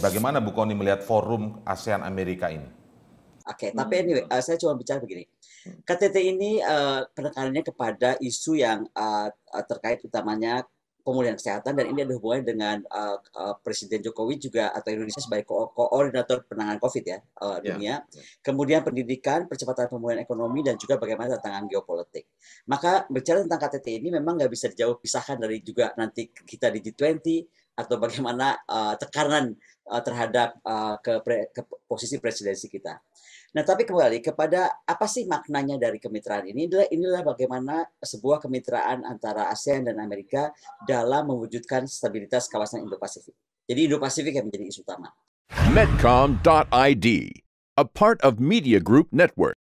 Bagaimana Bu Koni melihat forum ASEAN Amerika ini? Oke, okay, tapi anyway, uh, saya cuma bicara begini. KTT ini uh, penekanannya kepada isu yang uh, terkait utamanya pemulihan kesehatan dan ini ada hubungannya dengan uh, uh, Presiden Jokowi juga atau Indonesia sebagai ko koordinator penanganan COVID ya uh, dunia. Yeah. Kemudian pendidikan, percepatan pemulihan ekonomi dan juga bagaimana tantangan geopolitik. Maka bicara tentang KTT ini memang nggak bisa jauh pisahkan dari juga nanti kita di G20 atau bagaimana uh, tekanan uh, terhadap uh, ke, pre, ke posisi presidensi kita. Nah, tapi kembali kepada apa sih maknanya dari kemitraan ini? Inilah, inilah bagaimana sebuah kemitraan antara ASEAN dan Amerika dalam mewujudkan stabilitas kawasan Indo-Pasifik. Jadi Indo-Pasifik yang menjadi isu utama. Medcom.id, a part of Media Group Network.